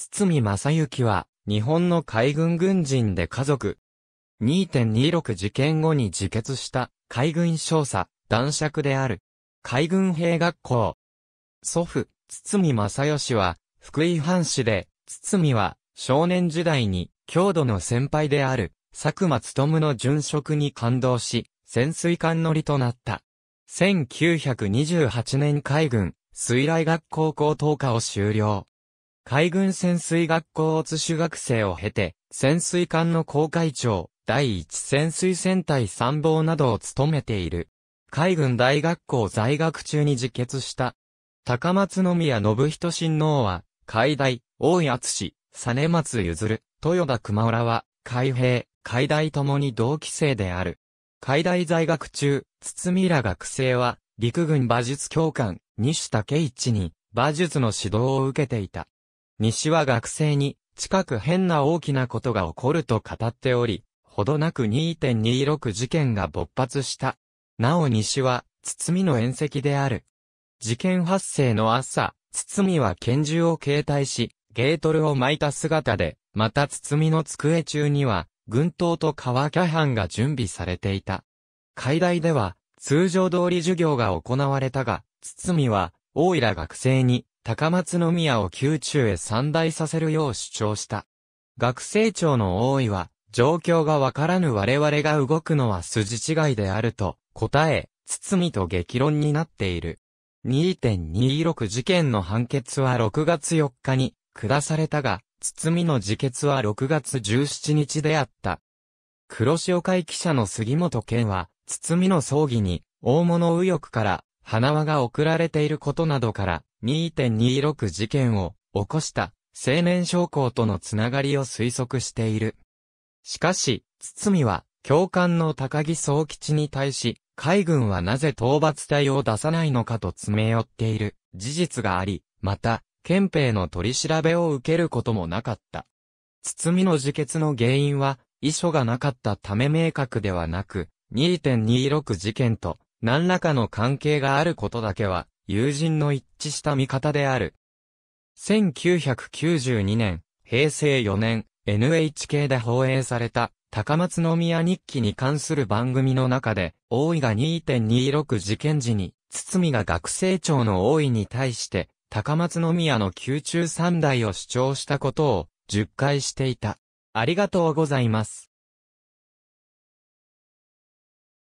堤正幸は、日本の海軍軍人で家族。2.26事件後に自決した、海軍少佐、男爵である。海軍兵学校。祖父、堤正義は、福井藩士で、堤は、少年時代に、郷土の先輩である、佐久間勤の殉職に感動し、潜水艦乗りとなった。1928年海軍、水雷学校高等科を修了。海軍潜水学校津主学生を経て、潜水艦の航海長、第一潜水戦隊参謀などを務めている。海軍大学校在学中に自決した。高松宮信人親王は、海大、大井厚氏、実松譲、豊田熊浦は、海兵、海大ともに同期生である。海大在学中、堤ら学生は、陸軍馬術教官、西武一に、馬術の指導を受けていた。西は学生に、近く変な大きなことが起こると語っており、ほどなく2.26事件が勃発した。なお西は、堤の宴席である。事件発生の朝、堤は拳銃を携帯し、ゲートルを巻いた姿で、また堤の机中には、軍刀と川キャハンが準備されていた。海大では、通常通り授業が行われたが、堤は、大いら学生に、高松宮を宮中へ散大させるよう主張した。学生長の王位は、状況がわからぬ我々が動くのは筋違いであると、答え、包と激論になっている。2.26事件の判決は6月4日に下されたが、包の自決は6月17日であった。黒潮会記者の杉本健は、包の葬儀に、大物右翼から花輪が送られていることなどから、2.26事件を起こした青年将校とのつながりを推測している。しかし、堤は、教官の高木総吉に対し、海軍はなぜ討伐隊を出さないのかと詰め寄っている事実があり、また、憲兵の取り調べを受けることもなかった。堤の自決の原因は、遺書がなかったため明確ではなく、2.26事件と何らかの関係があることだけは、友人の一致した見方である。1992年、平成4年、NHK で放映された、高松宮日記に関する番組の中で、大井が2.26事件時に、堤が学生長の大井に対して、高松宮の宮中三代を主張したことを、10回していた。ありがとうございます。